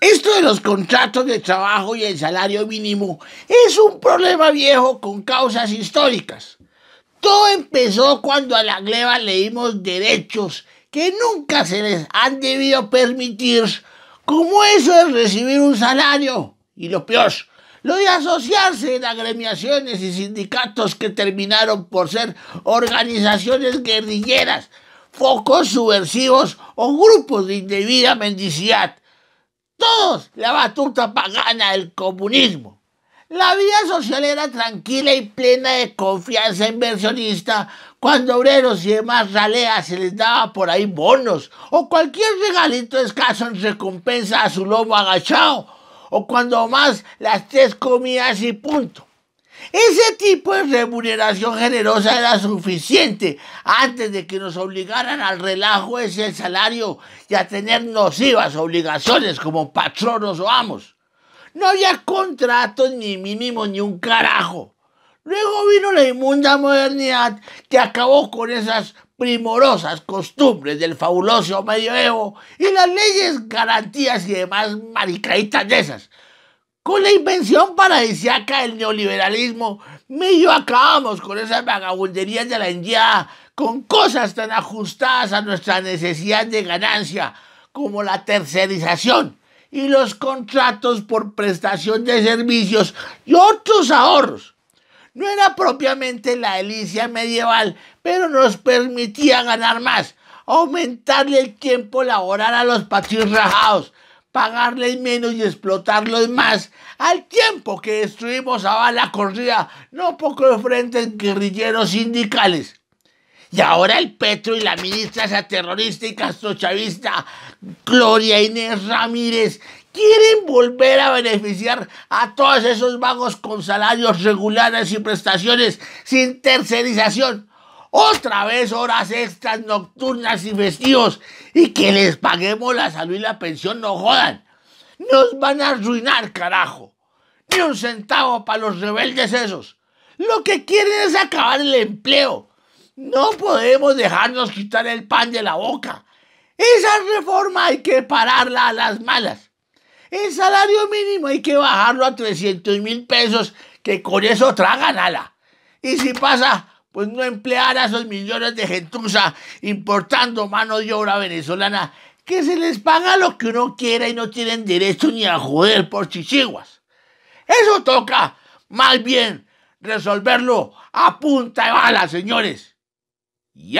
Esto de los contratos de trabajo y el salario mínimo es un problema viejo con causas históricas. Todo empezó cuando a la gleba le dimos derechos que nunca se les han debido permitir, como eso de recibir un salario, y lo peor, lo de asociarse en agremiaciones y sindicatos que terminaron por ser organizaciones guerrilleras, focos subversivos o grupos de indebida mendicidad todos la batuta pagana del comunismo. La vida social era tranquila y plena de confianza inversionista cuando obreros y demás raleas se les daba por ahí bonos o cualquier regalito escaso en recompensa a su lobo agachado o cuando más las tres comidas y punto. Ese tipo de remuneración generosa era suficiente antes de que nos obligaran al relajo ese salario y a tener nocivas obligaciones como patronos o amos. No había contratos ni mínimos ni un carajo. Luego vino la inmunda modernidad que acabó con esas primorosas costumbres del fabuloso medioevo y las leyes, garantías y demás maricaditas de esas. Con la invención paradisiaca del neoliberalismo, medio acabamos con esas vagabunderías de la India, con cosas tan ajustadas a nuestra necesidad de ganancia, como la tercerización y los contratos por prestación de servicios y otros ahorros. No era propiamente la delicia medieval, pero nos permitía ganar más, aumentarle el tiempo laboral a los patios rajados, pagarles menos y explotarlos más, al tiempo que destruimos a bala corrida no poco frente en guerrilleros sindicales. Y ahora el Petro y la ministra esa terrorista y castrochavista Gloria Inés Ramírez quieren volver a beneficiar a todos esos vagos con salarios regulares y prestaciones sin tercerización otra vez horas extras nocturnas y festivos y que les paguemos la salud y la pensión, no jodan. Nos van a arruinar, carajo. Ni un centavo para los rebeldes esos. Lo que quieren es acabar el empleo. No podemos dejarnos quitar el pan de la boca. Esa reforma hay que pararla a las malas. El salario mínimo hay que bajarlo a 300 mil pesos, que con eso tragan ala. Y si pasa pues no emplear a esos millones de gentuza importando mano de obra venezolana que se les paga lo que uno quiera y no tienen derecho ni a joder por chichiguas. Eso toca, más bien, resolverlo a punta de bala, señores. Y